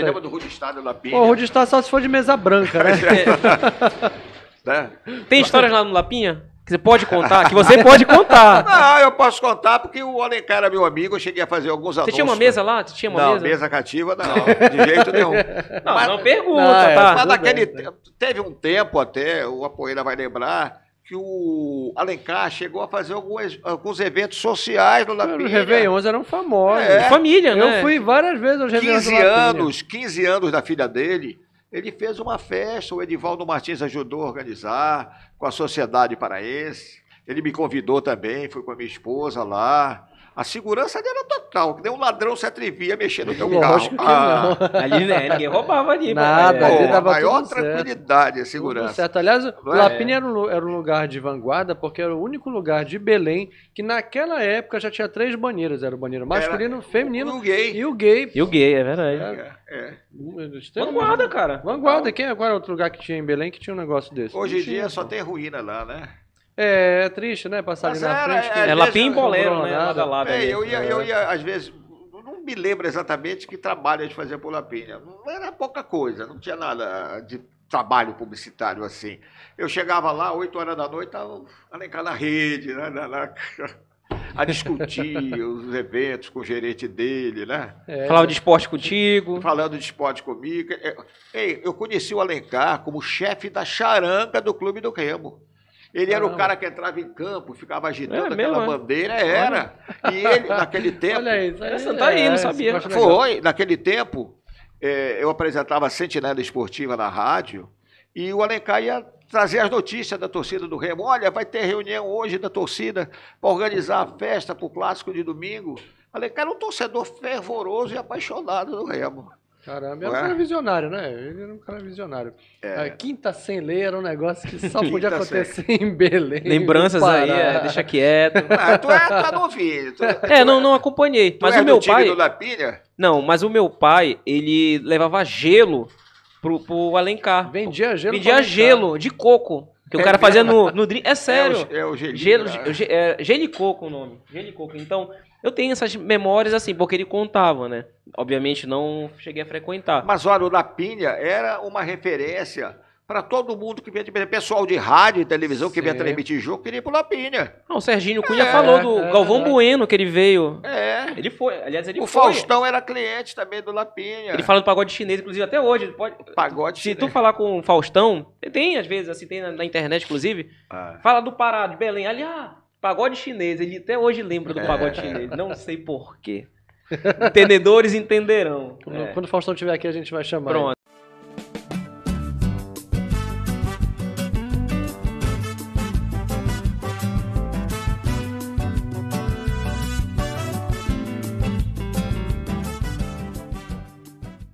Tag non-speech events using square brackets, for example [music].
Você lembra do Rude Estádio Lapinha? O Rude Estado só se for de mesa branca, né? É. [laughs] né? Tem histórias lá no Lapinha? Que você pode contar? Que você [laughs] pode contar. Ah, eu posso contar porque o Alencar era meu amigo, eu cheguei a fazer alguns anúncios. Você tinha uma mesa lá? Você tinha uma não, mesa? mesa cativa não, de jeito nenhum. Não, mas, não pergunta, não, é, tá? Mas naquele bem, tempo, teve um tempo até, o Apoeira vai lembrar, que o Alencar chegou a fazer alguns, alguns eventos sociais no Lapinha. Os Réveillons eram famosos. É, Família, né? Eu fui várias vezes aos Réveillons 15 anos, 15 anos da filha dele, ele fez uma festa, o Edivaldo Martins ajudou a organizar, com a Sociedade Paraense. Ele me convidou também, fui com a minha esposa lá. A segurança era total, que nem um ladrão se atrevia a mexer no teu [laughs] carro. Ah, ali né, ninguém roubava ali. Nada, ali dava a maior tranquilidade certo. a segurança. certo. Aliás, é. Lapinha era um, era um lugar de vanguarda, porque era o único lugar de Belém que naquela época já tinha três banheiros. Era o banheiro masculino, era feminino o gay. e o gay. E o gay, é verdade. É. é. Vanguarda, cara. Vanguarda. Quem é agora é outro lugar que tinha em Belém que tinha um negócio desse? Hoje em dia só tem ruína lá, né? É, é triste, né? Passar Mas ali na era, frente. É, né, é e Bolero, né? Lado a é, eu, ia, eu ia, às vezes, não me lembro exatamente que trabalho a gente fazia por Lapinha. Era pouca coisa, não tinha nada de trabalho publicitário assim. Eu chegava lá, 8 horas da noite, estava Alencar na rede, né? Na, na, [laughs] a discutir os eventos com o gerente dele, né? É. Né? Falava de esporte contigo. Falando de esporte comigo. É, ei, eu conheci o Alencar como chefe da charanga do Clube do Remo. Ele Caramba. era o cara que entrava em campo, ficava agitando é, aquela mesmo, é? bandeira, é. era. E ele, naquele [laughs] tempo. Olha isso, você tá aí, não é, sabia. Foi, naquele tempo, é, eu apresentava a Sentinela Esportiva na rádio e o Alencar ia trazer as notícias da torcida do Remo. Olha, vai ter reunião hoje da torcida para organizar a festa para o clássico de domingo. Alencar era um torcedor fervoroso e apaixonado do Remo. Caramba, era um é? cara visionário, né? Ele era um cara visionário. É. A Quinta Sem Lei era um negócio que só [laughs] podia acontecer sem. em Belém. Lembranças aí, é, deixa quieto. [laughs] Ah, tu é, tu é novinho. Tu, é, é tu não, é. não acompanhei. mas o meu do pai. Do pilha? Não, mas o meu pai, ele levava gelo pro, pro Alencar. Vendia gelo. Vendia gelo de coco. Que o é cara fazia no, no É sério. É o, é o gelo. Gelicoco é, o nome. Gelicoco. Então, eu tenho essas memórias assim, porque ele contava, né? Obviamente não cheguei a frequentar. Mas olha, o Lapinha era uma referência para todo mundo que vinha de pessoal de rádio e televisão que vinha transmitir jogo, queria ir pro Lapinha. Não, o Serginho Cunha é, falou do é, Galvão Bueno que ele veio. É, ele foi. Aliás, ele o foi. O Faustão era cliente também do Lapinha. Ele fala do pagode chinês, inclusive, até hoje. Pode... Pagode Se tu falar com o Faustão, tem às vezes, assim, tem na, na internet, inclusive. Ah. Fala do Pará, de Belém. Ali, ah, pagode chinês. Ele até hoje lembra do é. pagode é. chinês. Não sei porquê. Entendedores entenderão. Quando, é. quando o Faustão estiver aqui, a gente vai chamar. Pronto.